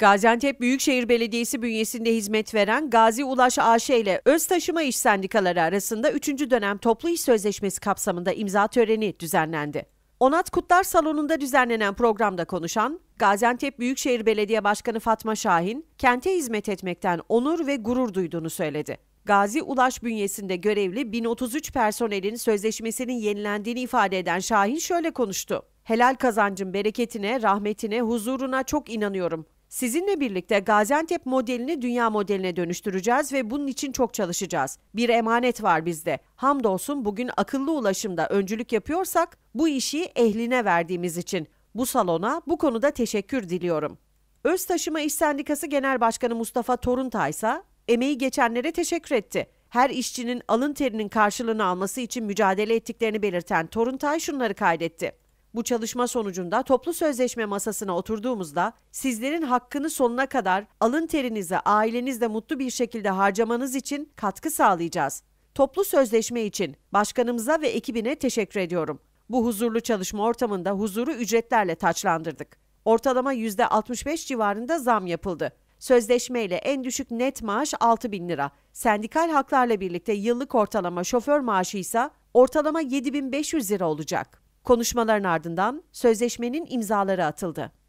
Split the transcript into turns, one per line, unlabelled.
Gaziantep Büyükşehir Belediyesi bünyesinde hizmet veren Gazi Ulaş AŞ ile Öz Taşıma iş Sendikaları arasında 3. dönem toplu iş sözleşmesi kapsamında imza töreni düzenlendi. Onat Kutlar Salonu'nda düzenlenen programda konuşan Gaziantep Büyükşehir Belediye Başkanı Fatma Şahin, kente hizmet etmekten onur ve gurur duyduğunu söyledi. Gazi Ulaş bünyesinde görevli 1033 personelin sözleşmesinin yenilendiğini ifade eden Şahin şöyle konuştu. Helal kazancın bereketine, rahmetine, huzuruna çok inanıyorum. Sizinle birlikte Gaziantep modelini dünya modeline dönüştüreceğiz ve bunun için çok çalışacağız. Bir emanet var bizde. Hamdolsun bugün akıllı ulaşımda öncülük yapıyorsak bu işi ehline verdiğimiz için. Bu salona bu konuda teşekkür diliyorum. Öz Taşıma İş Sendikası Genel Başkanı Mustafa Toruntay ise emeği geçenlere teşekkür etti. Her işçinin alın terinin karşılığını alması için mücadele ettiklerini belirten Toruntay şunları kaydetti. Bu çalışma sonucunda toplu sözleşme masasına oturduğumuzda sizlerin hakkını sonuna kadar alın terinizi ailenizle mutlu bir şekilde harcamanız için katkı sağlayacağız. Toplu sözleşme için başkanımıza ve ekibine teşekkür ediyorum. Bu huzurlu çalışma ortamında huzuru ücretlerle taçlandırdık. Ortalama %65 civarında zam yapıldı. Sözleşmeyle en düşük net maaş 6 bin lira. Sendikal haklarla birlikte yıllık ortalama şoför maaşı ise ortalama 7500 lira olacak. Konuşmaların ardından sözleşmenin imzaları atıldı.